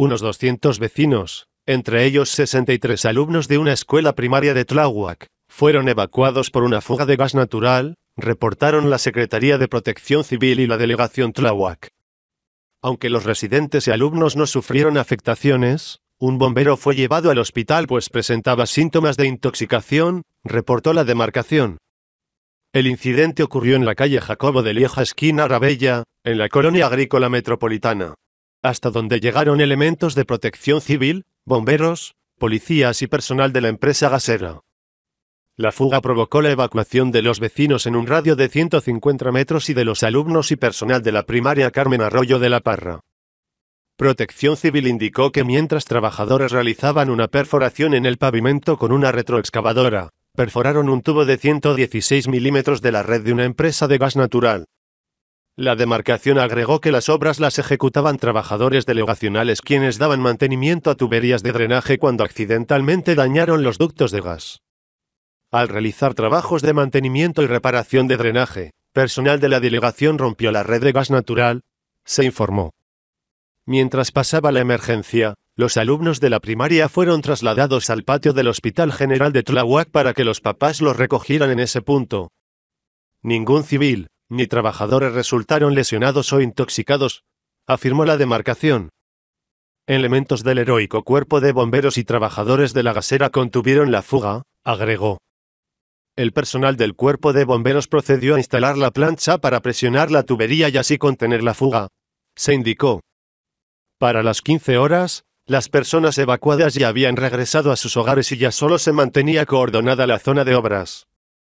unos 200 vecinos, entre ellos 63 alumnos de una escuela primaria de Tláhuac, fueron evacuados por una fuga de gas natural, reportaron la Secretaría de Protección Civil y la Delegación Tláhuac. Aunque los residentes y alumnos no sufrieron afectaciones, un bombero fue llevado al hospital pues presentaba síntomas de intoxicación, reportó la demarcación. El incidente ocurrió en la calle Jacobo de Lieja esquina Rabella, en la colonia agrícola metropolitana hasta donde llegaron elementos de protección civil, bomberos, policías y personal de la empresa gasera. La fuga provocó la evacuación de los vecinos en un radio de 150 metros y de los alumnos y personal de la primaria Carmen Arroyo de la Parra. Protección Civil indicó que mientras trabajadores realizaban una perforación en el pavimento con una retroexcavadora, perforaron un tubo de 116 milímetros de la red de una empresa de gas natural. La demarcación agregó que las obras las ejecutaban trabajadores delegacionales quienes daban mantenimiento a tuberías de drenaje cuando accidentalmente dañaron los ductos de gas. Al realizar trabajos de mantenimiento y reparación de drenaje, personal de la delegación rompió la red de gas natural, se informó. Mientras pasaba la emergencia, los alumnos de la primaria fueron trasladados al patio del Hospital General de Tlahuac para que los papás los recogieran en ese punto. Ningún civil, ni trabajadores resultaron lesionados o intoxicados, afirmó la demarcación. Elementos del heroico cuerpo de bomberos y trabajadores de la gasera contuvieron la fuga, agregó. El personal del cuerpo de bomberos procedió a instalar la plancha para presionar la tubería y así contener la fuga, se indicó. Para las 15 horas, las personas evacuadas ya habían regresado a sus hogares y ya solo se mantenía coordonada la zona de obras.